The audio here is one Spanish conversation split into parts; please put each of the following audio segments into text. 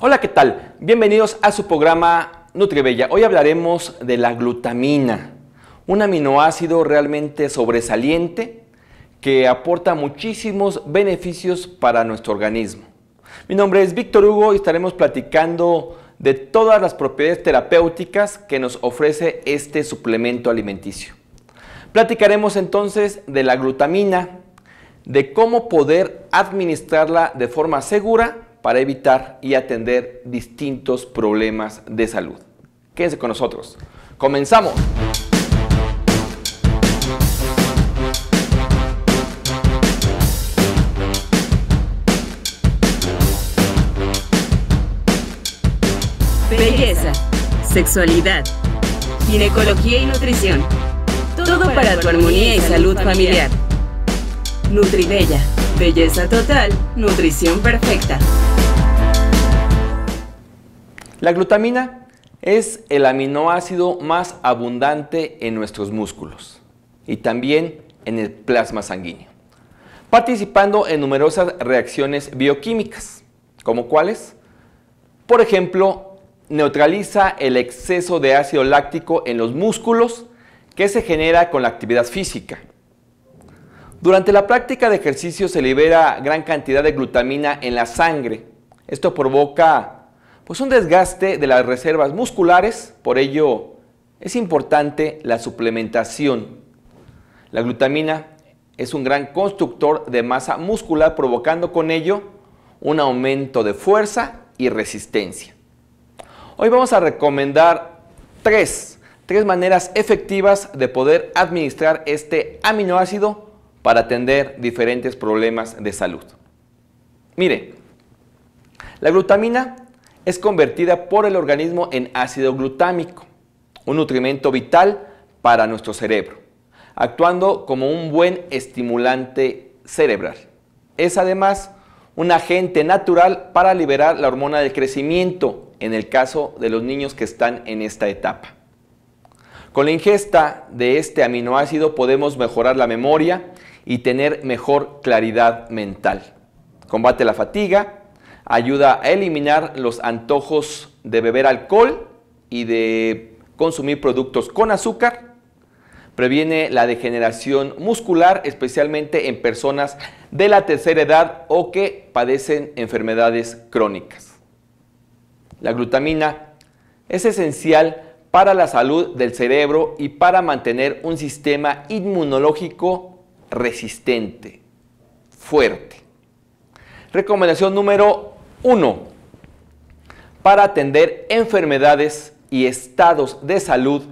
Hola, ¿qué tal? Bienvenidos a su programa NutriBella. Hoy hablaremos de la glutamina, un aminoácido realmente sobresaliente que aporta muchísimos beneficios para nuestro organismo. Mi nombre es Víctor Hugo y estaremos platicando de todas las propiedades terapéuticas que nos ofrece este suplemento alimenticio. Platicaremos entonces de la glutamina, de cómo poder administrarla de forma segura para evitar y atender distintos problemas de salud. Quédense con nosotros. Comenzamos. Belleza, sexualidad, ginecología y nutrición. Todo para tu armonía y salud familiar. Nutribella, belleza total, nutrición perfecta. La glutamina es el aminoácido más abundante en nuestros músculos y también en el plasma sanguíneo, participando en numerosas reacciones bioquímicas, como cuáles, por ejemplo, neutraliza el exceso de ácido láctico en los músculos que se genera con la actividad física. Durante la práctica de ejercicio se libera gran cantidad de glutamina en la sangre. Esto provoca pues un desgaste de las reservas musculares, por ello es importante la suplementación. La glutamina es un gran constructor de masa muscular provocando con ello un aumento de fuerza y resistencia. Hoy vamos a recomendar tres, tres maneras efectivas de poder administrar este aminoácido para atender diferentes problemas de salud. Mire, la glutamina es convertida por el organismo en ácido glutámico, un nutrimento vital para nuestro cerebro, actuando como un buen estimulante cerebral. Es además un agente natural para liberar la hormona del crecimiento en el caso de los niños que están en esta etapa. Con la ingesta de este aminoácido podemos mejorar la memoria y tener mejor claridad mental. Combate la fatiga ayuda a eliminar los antojos de beber alcohol y de consumir productos con azúcar, previene la degeneración muscular, especialmente en personas de la tercera edad o que padecen enfermedades crónicas. La glutamina es esencial para la salud del cerebro y para mantener un sistema inmunológico resistente, fuerte. Recomendación número uno, Para atender enfermedades y estados de salud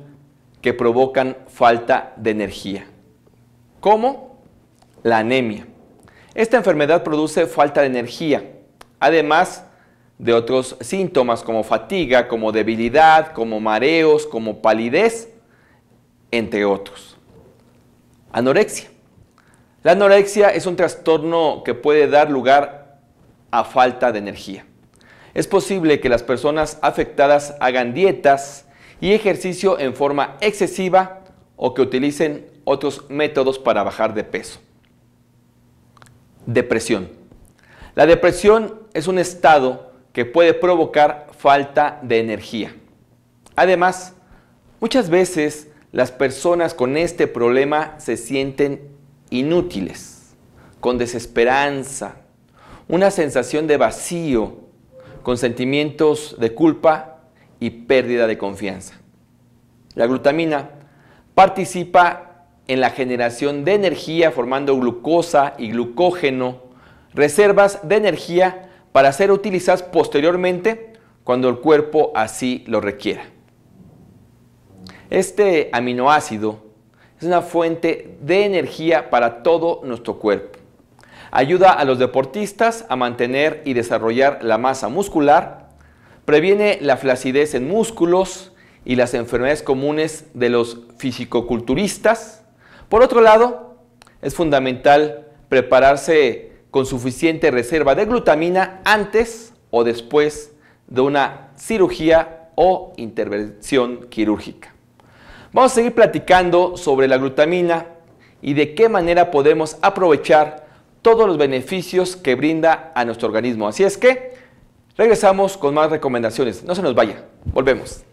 que provocan falta de energía, como la anemia. Esta enfermedad produce falta de energía, además de otros síntomas como fatiga, como debilidad, como mareos, como palidez, entre otros. Anorexia. La anorexia es un trastorno que puede dar lugar a a falta de energía. Es posible que las personas afectadas hagan dietas y ejercicio en forma excesiva o que utilicen otros métodos para bajar de peso. Depresión. La depresión es un estado que puede provocar falta de energía. Además, muchas veces las personas con este problema se sienten inútiles, con desesperanza, una sensación de vacío con sentimientos de culpa y pérdida de confianza. La glutamina participa en la generación de energía formando glucosa y glucógeno, reservas de energía para ser utilizadas posteriormente cuando el cuerpo así lo requiera. Este aminoácido es una fuente de energía para todo nuestro cuerpo. Ayuda a los deportistas a mantener y desarrollar la masa muscular. Previene la flacidez en músculos y las enfermedades comunes de los fisicoculturistas. Por otro lado, es fundamental prepararse con suficiente reserva de glutamina antes o después de una cirugía o intervención quirúrgica. Vamos a seguir platicando sobre la glutamina y de qué manera podemos aprovechar todos los beneficios que brinda a nuestro organismo. Así es que regresamos con más recomendaciones. No se nos vaya. Volvemos.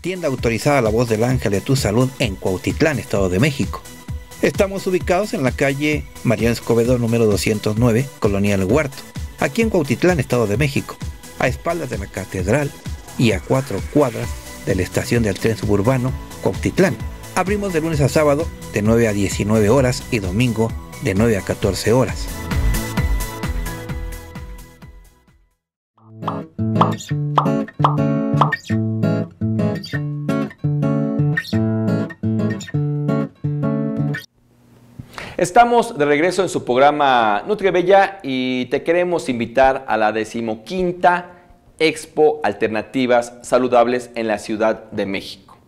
Tienda autorizada La Voz del Ángel de Tu Salud en Cuautitlán, Estado de México. Estamos ubicados en la calle Mariano Escobedo número 209, Colonia El Huerto, aquí en Cuautitlán, Estado de México a espaldas de la catedral y a cuatro cuadras de la estación del tren suburbano Coctitlán. Abrimos de lunes a sábado de 9 a 19 horas y domingo de 9 a 14 horas. Estamos de regreso en su programa Bella y te queremos invitar a la decimoquinta Expo Alternativas Saludables en la Ciudad de México.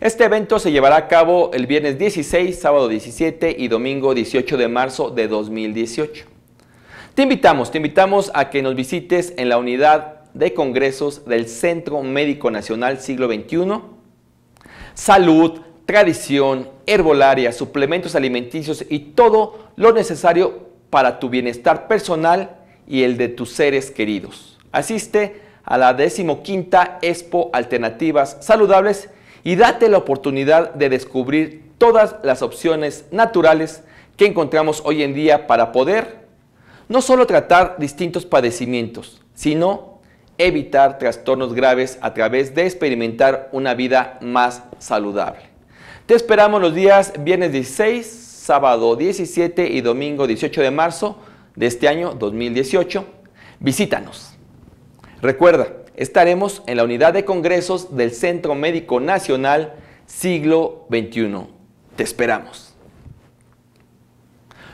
Este evento se llevará a cabo el viernes 16, sábado 17 y domingo 18 de marzo de 2018. Te invitamos, te invitamos a que nos visites en la unidad de congresos del Centro Médico Nacional Siglo XXI. Salud, tradición, herbolaria, suplementos alimenticios y todo lo necesario para tu bienestar personal y el de tus seres queridos. Asiste a la decimoquinta Expo Alternativas Saludables y date la oportunidad de descubrir todas las opciones naturales que encontramos hoy en día para poder no solo tratar distintos padecimientos, sino evitar trastornos graves a través de experimentar una vida más saludable. Te esperamos los días viernes 16, sábado 17 y domingo 18 de marzo de este año 2018. Visítanos. Recuerda, estaremos en la unidad de congresos del Centro Médico Nacional siglo XXI. Te esperamos.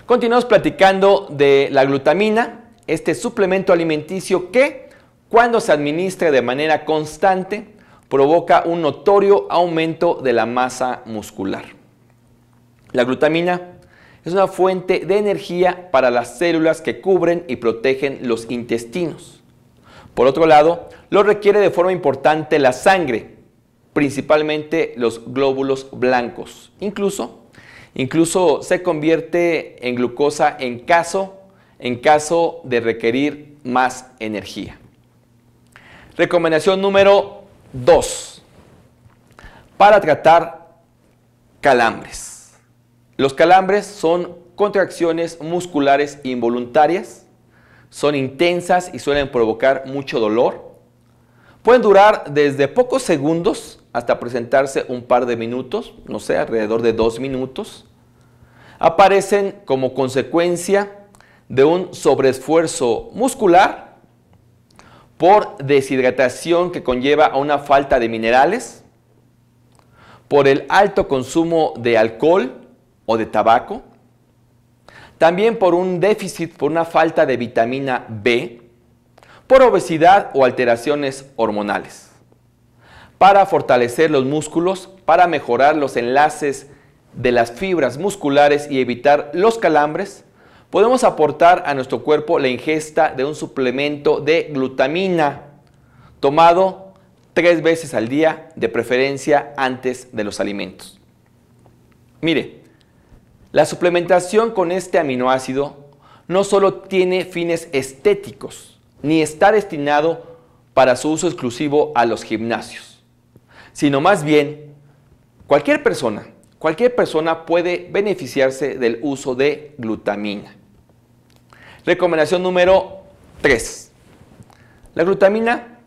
Continuamos platicando de la glutamina, este suplemento alimenticio que, cuando se administra de manera constante, provoca un notorio aumento de la masa muscular. La glutamina es una fuente de energía para las células que cubren y protegen los intestinos. Por otro lado, lo requiere de forma importante la sangre, principalmente los glóbulos blancos. Incluso, incluso se convierte en glucosa en caso, en caso de requerir más energía. Recomendación número 2. Para tratar calambres. Los calambres son contracciones musculares involuntarias son intensas y suelen provocar mucho dolor. Pueden durar desde pocos segundos hasta presentarse un par de minutos, no sé, alrededor de dos minutos. Aparecen como consecuencia de un sobreesfuerzo muscular por deshidratación que conlleva a una falta de minerales, por el alto consumo de alcohol o de tabaco, también por un déficit, por una falta de vitamina B, por obesidad o alteraciones hormonales. Para fortalecer los músculos, para mejorar los enlaces de las fibras musculares y evitar los calambres, podemos aportar a nuestro cuerpo la ingesta de un suplemento de glutamina tomado tres veces al día, de preferencia antes de los alimentos. Mire, la suplementación con este aminoácido no solo tiene fines estéticos, ni está destinado para su uso exclusivo a los gimnasios, sino más bien cualquier persona, cualquier persona puede beneficiarse del uso de glutamina. Recomendación número 3. La glutamina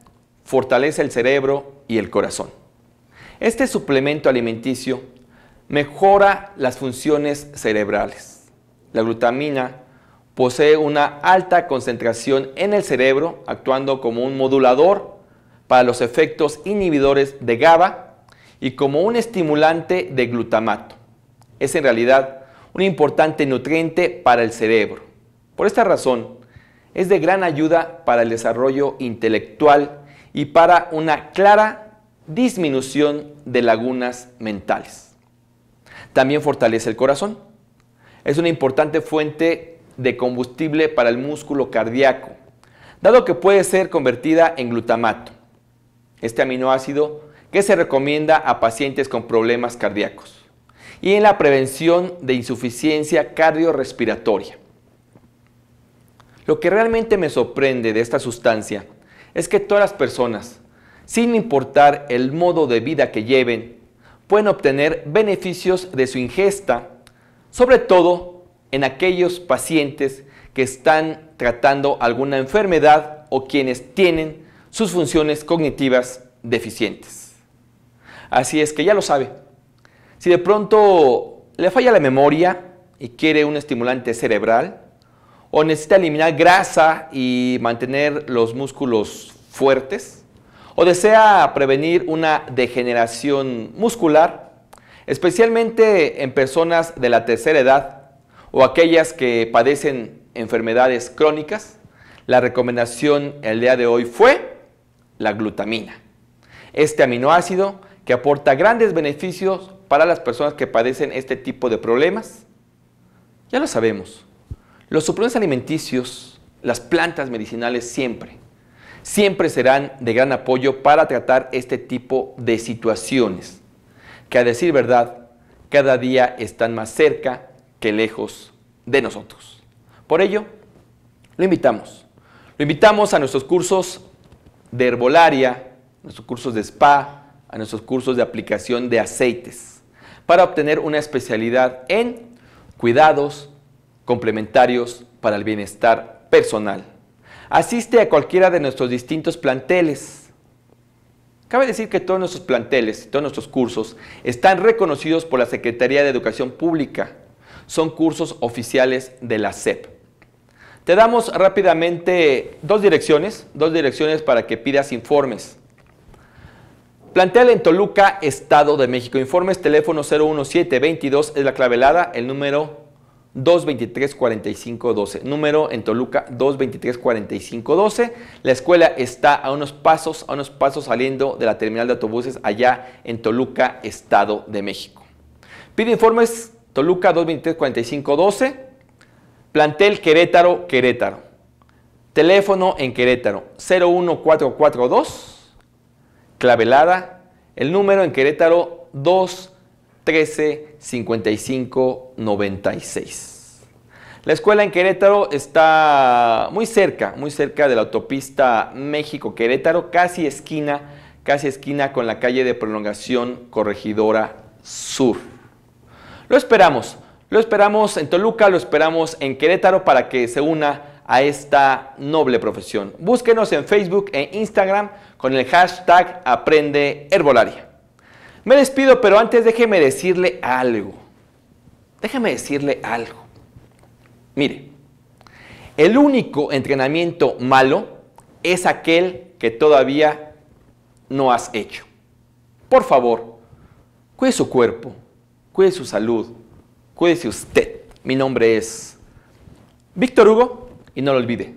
fortalece el cerebro y el corazón. Este suplemento alimenticio mejora las funciones cerebrales. La glutamina posee una alta concentración en el cerebro, actuando como un modulador para los efectos inhibidores de GABA y como un estimulante de glutamato. Es en realidad un importante nutriente para el cerebro. Por esta razón, es de gran ayuda para el desarrollo intelectual y para una clara disminución de lagunas mentales. También fortalece el corazón. Es una importante fuente de combustible para el músculo cardíaco, dado que puede ser convertida en glutamato, este aminoácido que se recomienda a pacientes con problemas cardíacos, y en la prevención de insuficiencia cardiorrespiratoria. Lo que realmente me sorprende de esta sustancia es que todas las personas, sin importar el modo de vida que lleven, pueden obtener beneficios de su ingesta, sobre todo en aquellos pacientes que están tratando alguna enfermedad o quienes tienen sus funciones cognitivas deficientes. Así es que ya lo sabe. Si de pronto le falla la memoria y quiere un estimulante cerebral, o necesita eliminar grasa y mantener los músculos fuertes, o desea prevenir una degeneración muscular, especialmente en personas de la tercera edad o aquellas que padecen enfermedades crónicas, la recomendación el día de hoy fue la glutamina. Este aminoácido que aporta grandes beneficios para las personas que padecen este tipo de problemas. Ya lo sabemos, los suplementos alimenticios, las plantas medicinales siempre siempre serán de gran apoyo para tratar este tipo de situaciones, que a decir verdad, cada día están más cerca que lejos de nosotros. Por ello, lo invitamos. Lo invitamos a nuestros cursos de herbolaria, nuestros cursos de spa, a nuestros cursos de aplicación de aceites, para obtener una especialidad en cuidados complementarios para el bienestar personal. Asiste a cualquiera de nuestros distintos planteles. Cabe decir que todos nuestros planteles, todos nuestros cursos, están reconocidos por la Secretaría de Educación Pública. Son cursos oficiales de la SEP. Te damos rápidamente dos direcciones, dos direcciones para que pidas informes. Plantel en Toluca, Estado de México. Informes teléfono 01722 es la clavelada, el número 223 4512. Número en Toluca 223 45 La escuela está a unos pasos, a unos pasos saliendo de la terminal de autobuses allá en Toluca, Estado de México. Pide informes Toluca 223 4512. Plantel Querétaro, Querétaro. Teléfono en Querétaro 01442 Clavelada. El número en Querétaro 2 13 55 La escuela en Querétaro está muy cerca, muy cerca de la autopista México-Querétaro, casi esquina, casi esquina con la calle de prolongación Corregidora Sur. Lo esperamos, lo esperamos en Toluca, lo esperamos en Querétaro para que se una a esta noble profesión. Búsquenos en Facebook e Instagram con el hashtag Aprende Herbolaria. Me despido, pero antes déjeme decirle algo. Déjeme decirle algo. Mire, el único entrenamiento malo es aquel que todavía no has hecho. Por favor, cuide su cuerpo, cuide su salud, cuídese usted. Mi nombre es Víctor Hugo y no lo olvide.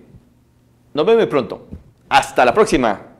Nos vemos pronto. Hasta la próxima.